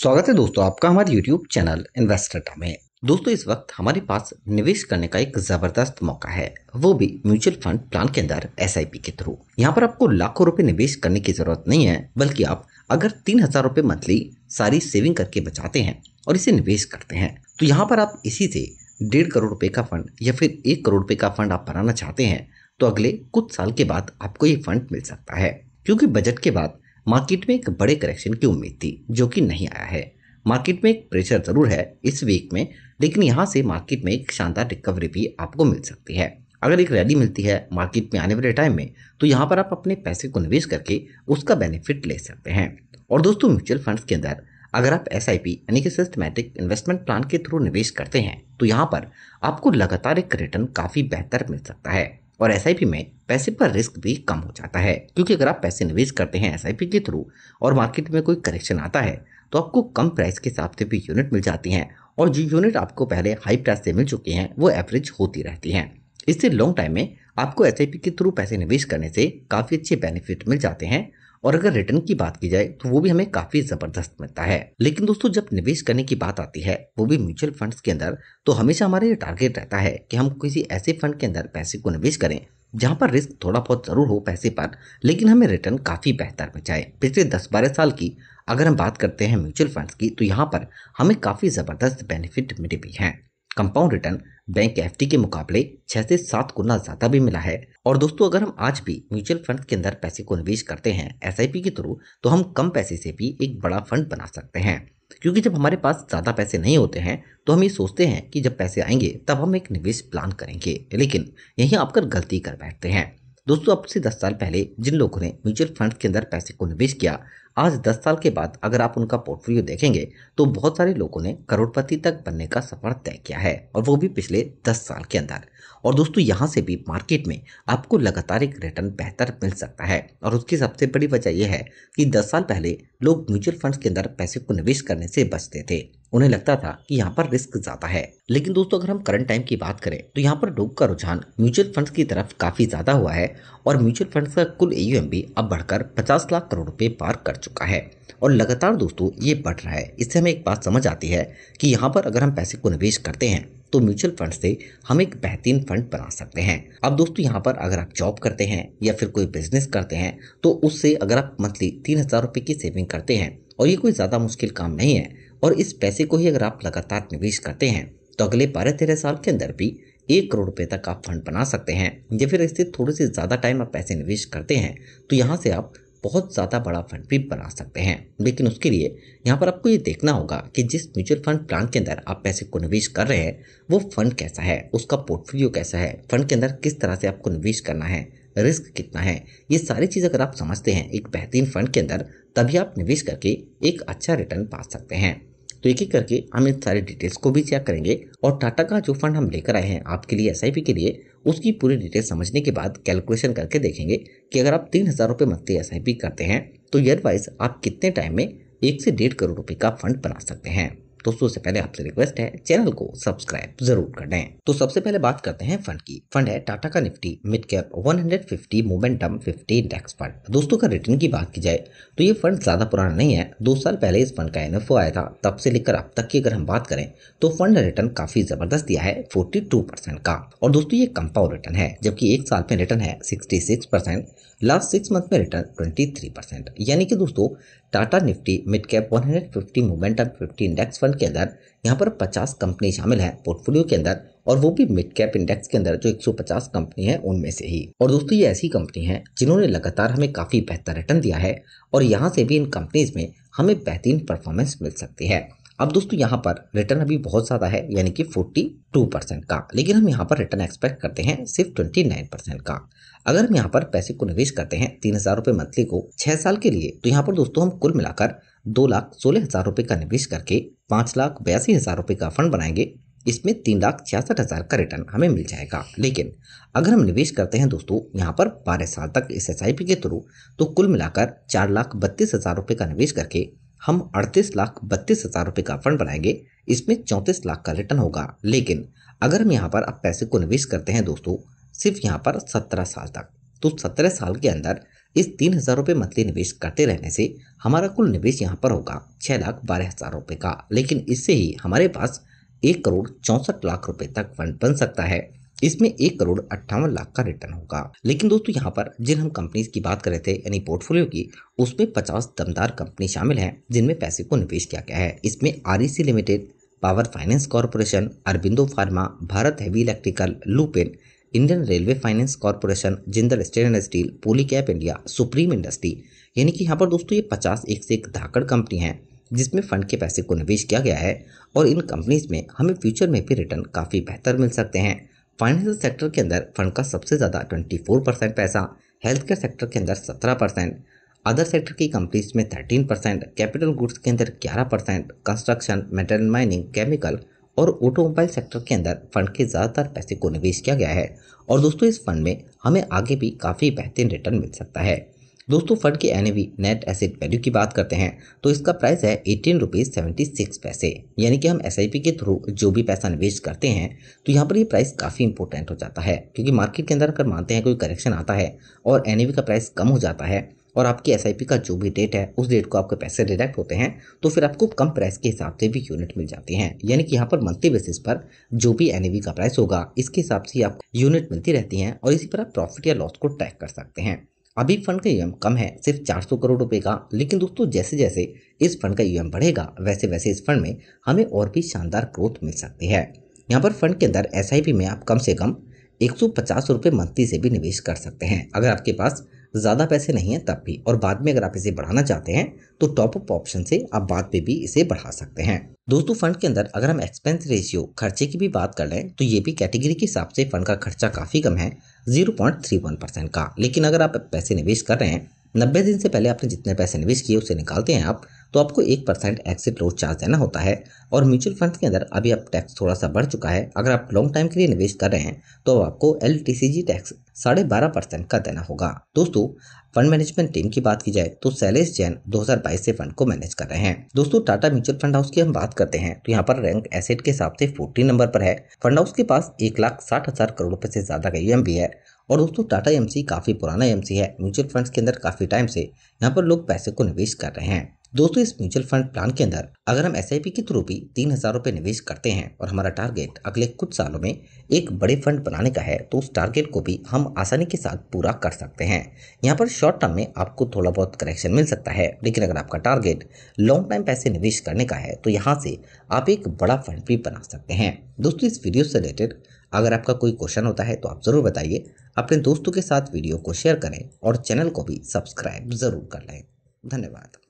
स्वागत है दोस्तों आपका हमारे YouTube चैनल इन्वेस्टर में दोस्तों इस वक्त हमारे पास निवेश करने का एक जबरदस्त मौका है वो भी म्यूचुअल फंड प्लान के अंदर एस के थ्रू यहाँ पर आपको लाखों रुपए निवेश करने की जरूरत नहीं है बल्कि आप अगर तीन हजार रूपए मंथली सारी सेविंग करके बचाते हैं और इसे निवेश करते हैं तो यहाँ पर आप इसी से डेढ़ करोड़ रूपए का फंड या फिर एक करोड़ रूपए का फंड आप बनाना चाहते हैं तो अगले कुछ साल के बाद आपको ये फंड मिल सकता है क्योंकि बजट के बाद मार्केट में एक बड़े करेक्शन की उम्मीद थी जो कि नहीं आया है मार्केट में एक प्रेशर जरूर है इस वीक में लेकिन यहाँ से मार्केट में एक शानदार रिकवरी भी आपको मिल सकती है अगर एक रैली मिलती है मार्केट में आने वाले टाइम में तो यहाँ पर आप अपने पैसे को निवेश करके उसका बेनिफिट ले सकते हैं और दोस्तों म्यूचुअल फंड्स के अंदर अगर आप एस यानी कि सिस्टमेटिक इन्वेस्टमेंट प्लान के थ्रू निवेश करते हैं तो यहाँ पर आपको लगातार एक रिटर्न काफ़ी बेहतर मिल सकता है और एस में पैसे पर रिस्क भी कम हो जाता है क्योंकि अगर आप पैसे निवेश करते हैं एस के थ्रू और मार्केट में कोई करेक्शन आता है तो आपको कम प्राइस के हिसाब से भी यूनिट मिल जाती हैं और जो यूनिट आपको पहले हाई प्राइस से मिल चुकी हैं वो एवरेज होती रहती हैं इससे लॉन्ग टाइम में आपको एस के थ्रू पैसे निवेश करने से काफ़ी अच्छे बेनिफिट मिल जाते हैं और अगर रिटर्न की बात की जाए तो वो भी हमें काफी जबरदस्त मिलता है लेकिन दोस्तों जब निवेश करने की बात आती है वो भी म्यूचुअल फंड्स के अंदर तो हमेशा हमारा ये टारगेट रहता है कि हम किसी ऐसे फंड के अंदर पैसे को निवेश करें जहाँ पर रिस्क थोड़ा बहुत जरूर हो पैसे पर लेकिन हमें रिटर्न काफ़ी बेहतर में जाए पिछले दस बारह साल की अगर हम बात करते हैं म्यूचुअल फंड्स की तो यहाँ पर हमें काफ़ी ज़बरदस्त बेनिफिट मिले भी हैं कंपाउंड रिटर्न बैंक एफ के मुकाबले छह से सात गुना ज्यादा भी मिला है और दोस्तों अगर हम आज भी म्यूचुअल फंड के अंदर पैसे को निवेश करते हैं एस के थ्रू तो हम कम पैसे से भी एक बड़ा फंड बना सकते हैं क्योंकि जब हमारे पास ज़्यादा पैसे नहीं होते हैं तो हम ये सोचते हैं कि जब पैसे आएंगे तब हम एक निवेश प्लान करेंगे लेकिन यही आप गलती कर बैठते हैं दोस्तों अब से दस साल पहले जिन लोगों ने म्यूचुअल फंड के अंदर पैसे को निवेश किया आज 10 साल के बाद अगर आप उनका पोर्टफोलियो देखेंगे तो बहुत सारे लोगों ने करोड़पति तक बनने का सफर तय किया है और वो भी पिछले 10 साल के अंदर और दोस्तों यहाँ से भी मार्केट में आपको लगातार एक रिटर्न बेहतर मिल सकता है और उसकी सबसे बड़ी वजह यह है कि दस साल पहले लोग म्यूचुअल फंड्स के अंदर पैसे को निवेश करने से बचते थे उन्हें लगता था कि यहाँ पर रिस्क ज्यादा है लेकिन दोस्तों अगर हम करंट टाइम की बात करें तो यहाँ पर लोग का रुझान म्यूचुअल फंड्स की तरफ काफी ज्यादा हुआ है और म्यूचुअल फंड्स का कुल एयूएम भी अब बढ़कर 50 लाख करोड़ रुपए पार कर चुका है और लगातार दोस्तों ये बढ़ रहा है इससे हमें एक बात समझ आती है कि यहाँ पर अगर हम पैसे को निवेश करते हैं तो म्यूचुअल फंड से हम एक बेहतरीन फंड बना सकते हैं अब दोस्तों यहाँ पर अगर आप जॉब करते हैं या फिर कोई बिजनेस करते हैं तो उससे अगर आप मंथली तीन हज़ार रुपये की सेविंग करते हैं और ये कोई ज़्यादा मुश्किल काम नहीं है और इस पैसे को ही अगर आप लगातार निवेश करते हैं तो अगले बारह तेरह साल के अंदर भी एक करोड़ रुपए तक आप फंड बना सकते हैं या फिर इससे थोड़े से ज़्यादा टाइम आप पैसे निवेश करते हैं तो यहाँ से आप बहुत ज़्यादा बड़ा फंड भी बना सकते हैं लेकिन उसके लिए यहाँ पर आपको ये देखना होगा कि जिस म्यूचुअल फंड प्लान के अंदर आप पैसे को निवेश कर रहे हैं वो फंड कैसा है उसका पोर्टफोलियो कैसा है फंड के अंदर किस तरह से आपको निवेश करना है रिस्क कितना है ये सारी चीज़ अगर आप समझते हैं एक बेहतरीन फंड के अंदर तभी आप निवेश करके एक अच्छा रिटर्न पा सकते हैं तो एक एक करके हम इन सारे डिटेल्स को भी चेक करेंगे और टाटा का जो फंड हम लेकर आए हैं आपके लिए एस के लिए उसकी पूरी डिटेल समझने के बाद कैलकुलेशन करके देखेंगे कि अगर आप तीन हज़ार रुपये मंथली एस करते हैं तो ईयर वाइज आप कितने टाइम में एक से डेढ़ करोड़ रुपये का फंड बना सकते हैं दोस्तों से पहले आपसे रिक्वेस्ट है चैनल को सब्सक्राइब जरूर कर दें तो सबसे पहले बात करते हैं फंड की फंड है टाटा का Nifty mid cap 150 momentum 50 index fund दोस्तों का रिटर्न की बात की जाए तो ये फंड ज्यादा पुराना नहीं है दो साल पहले इस फंड का एन आया था तब से लेकर अब तक की अगर हम बात करें तो फंड रिटर्न काफी जबरदस्त दिया है फोर्टी का और दोस्तों ये कंपाउंड रिटर्न है जबकि एक साल में रिटर्न है सिक्सटी लास्ट सिक्स मंथ में रिटर्न ट्वेंटी यानी कि दोस्तों Tata Nifty mid cap 150 momentum fifty index fund के अंदर यहाँ पर 50 कंपनी शामिल है पोर्टफोलियो के अंदर और वो भी मिड कैप इंडेक्स के अंदर जो 150 कंपनी है उनमें से ही और दोस्तों ये ऐसी कंपनी है जिन्होंने लगातार हमें काफी बेहतर रिटर्न दिया है और यहाँ से भी इन कंपनीज में हमें बेहतरीन परफॉर्मेंस मिल सकती है अब दोस्तों यहाँ पर रिटर्न अभी बहुत ज़्यादा है यानी कि 42 परसेंट का लेकिन हम यहाँ पर रिटर्न एक्सपेक्ट करते हैं सिर्फ 29 परसेंट का अगर हम यहाँ पर पैसे को निवेश करते हैं तीन हज़ार रुपये मंथली को छह साल के लिए तो यहाँ पर दोस्तों हम कुल मिलाकर दो लाख सोलह हज़ार रुपये का निवेश करके पांच लाख बयासी हज़ार रुपये का फंड बनाएंगे इसमें तीन लाख छियासठ हज़ार का रिटर्न हमें मिल जाएगा लेकिन अगर हम निवेश करते हैं दोस्तों यहाँ पर बारह साल तक इस एस के थ्रू तो कुल मिलाकर चार लाख बत्तीस हज़ार रुपये का निवेश करके हम अड़तीस लाख बत्तीस हज़ार रुपये का फंड बनाएंगे इसमें चौंतीस लाख का रिटर्न होगा लेकिन अगर हम यहाँ पर अब पैसे को निवेश करते हैं दोस्तों सिर्फ यहाँ पर सत्रह साल तक तो सत्रह साल के अंदर इस तीन हज़ार रुपये मंथली निवेश करते रहने से हमारा कुल निवेश यहाँ पर होगा छः लाख बारह हज़ार रुपये का लेकिन इससे ही हमारे पास एक करोड़ चौंसठ लाख रुपए तक फंड बन सकता है इसमें एक करोड़ अट्ठावन लाख का रिटर्न होगा लेकिन दोस्तों यहाँ पर जिन हम कंपनीज की बात कर रहे थे यानी पोर्टफोलियो की उसमें पचास दमदार कंपनी शामिल है जिनमें पैसे को निवेश किया गया है इसमें R Limited Power Finance Corporation Aurobindo Pharma Bharat Heavy Electrical Lupin Indian Railway Finance Corporation Jindal Stainless and Steel Polycab India Supreme Industry यानी कि यहाँ पर दोस्तों ये पचास एक से एक धाकड़ कंपनी है जिसमें फंड के पैसे को निवेश किया गया है और इन कंपनीज में हमें फ्यूचर में भी रिटर्न काफ़ी बेहतर मिल सकते हैं फाइनेंशियल सेक्टर के अंदर फंड का सबसे ज़्यादा 24 परसेंट पैसा हेल्थ केयर सेक्टर के अंदर 17 परसेंट अदर सेक्टर की कंपनीज में 13 परसेंट कैपिटल गुड्स के अंदर 11 percent construction metal mining chemical और ऑटोमोबाइल सेक्टर के अंदर फंड के ज़्यादातर पैसे को निवेश किया गया है और दोस्तों इस फंड में हमें आगे भी काफ़ी बेहतरीन रिटर्न मिल सकता है दोस्तों फंड के एन नेट एसेट वैल्यू की बात करते हैं तो इसका प्राइस है एटीन रुपीज सेवेंटी सिक्स पैसे यानी कि हम एस के थ्रू जो भी पैसा निवेश करते हैं तो यहाँ पर ये प्राइस काफ़ी इंपॉर्टेंट हो जाता है क्योंकि मार्केट के अंदर अगर मानते हैं कोई करेक्शन आता है और एन का प्राइस कम हो जाता है और आपकी एस का जो भी डेट है उस डेट को आपके पैसे डिडक्ट होते हैं तो फिर आपको कम प्राइस के हिसाब से भी यूनिट मिल जाती हैं यानी कि यहाँ पर मंथली बेसिस पर जो भी एन का प्राइस होगा इसके हिसाब से आपको यूनिट मिलती रहती हैं और इसी पर आप प्रॉफिट या लॉस को ट्रैक कर सकते हैं अभी फंड का यूएम e कम है सिर्फ 400 करोड़ रुपए का लेकिन दोस्तों जैसे जैसे इस फंड का यूएम e बढ़ेगा वैसे वैसे इस फंड में हमें और भी शानदार ग्रोथ मिल सकती है यहाँ पर फंड के अंदर एस में आप कम से कम एक सौ मंथली से भी निवेश कर सकते हैं अगर आपके पास ज़्यादा पैसे नहीं हैं तब भी और बाद में अगर आप इसे बढ़ाना चाहते हैं तो टॉपअप ऑप्शन से आप बाद में भी इसे बढ़ा सकते हैं दोस्तों फंड के अंदर अगर हम एक्सपेंस रेशियो खर्चे की भी बात कर लें तो ये भी कैटेगरी के हिसाब से फंड का खर्चा काफ़ी कम है जीरो परसेंट का लेकिन अगर आप पैसे निवेश कर रहे हैं नब्बे दिन से पहले आपने जितने पैसे निवेश किए उसे निकालते हैं आप तो आपको एक परसेंट एक्सिट लोड चार्ज देना होता है और म्यूचुअल फंड के अंदर अभी अब टैक्स थोड़ा सा बढ़ चुका है अगर आप लॉन्ग टाइम के लिए निवेश कर रहे हैं तो आपको एल टैक्स साढ़े बारह परसेंट का देना होगा दोस्तों फंड मैनेजमेंट टीम की बात की जाए तो सैलेश जैन 2022 से फंड को मैनेज कर रहे हैं दोस्तों टाटा म्यूचुअल फंड हाउस की हम बात करते हैं तो यहाँ पर रैंक एसेट के हिसाब से फोर्टीन नंबर पर है फंड हाउस के पास एक लाख साठ हजार करोड़ रुपए से ज्यादा का यूएम भी है और दोस्तों टाटा एमसी काफी पुराना एमसी है म्यूचुअल फंड के अंदर काफी टाइम से यहाँ पर लोग पैसे को निवेश कर रहे हैं दोस्तों इस म्यूचुअल फंड प्लान के अंदर अगर हम एस के थ्रू भी तीन हजार रुपये निवेश करते हैं और हमारा टारगेट अगले कुछ सालों में एक बड़े फंड बनाने का है तो उस टारगेट को भी हम आसानी के साथ पूरा कर सकते हैं यहाँ पर शॉर्ट टर्म में आपको थोड़ा बहुत करेक्शन मिल सकता है लेकिन अगर आपका टारगेट लॉन्ग टाइम पैसे निवेश करने का है तो यहाँ से आप एक बड़ा फंड भी बना सकते हैं दोस्तों इस वीडियो से रिलेटेड अगर आपका कोई क्वेश्चन होता है तो आप ज़रूर बताइए अपने दोस्तों के साथ वीडियो को शेयर करें और चैनल को भी सब्सक्राइब ज़रूर कर लें धन्यवाद